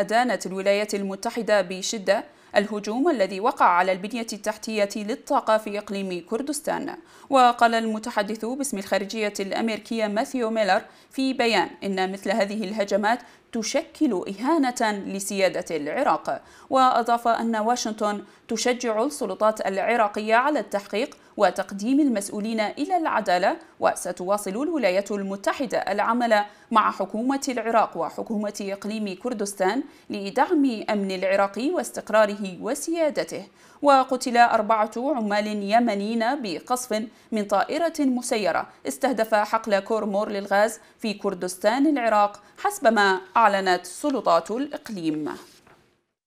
أدانت الولايات المتحدة بشدة الهجوم الذي وقع على البنية التحتية للطاقة في إقليم كردستان وقال المتحدث باسم الخارجية الأمريكية ماثيو ميلر في بيان إن مثل هذه الهجمات تشكل إهانة لسيادة العراق وأضاف أن واشنطن تشجع السلطات العراقية على التحقيق وتقديم المسؤولين إلى العدالة وستواصل الولايات المتحدة العمل مع حكومة العراق وحكومة إقليم كردستان لدعم أمن العراق واستقراره وسيادته وقتل أربعة عمال يمنيين بقصف من طائرة مسيرة استهدف حقل كورمور للغاز في كردستان العراق حسب ما أعلنت سلطات الإقليم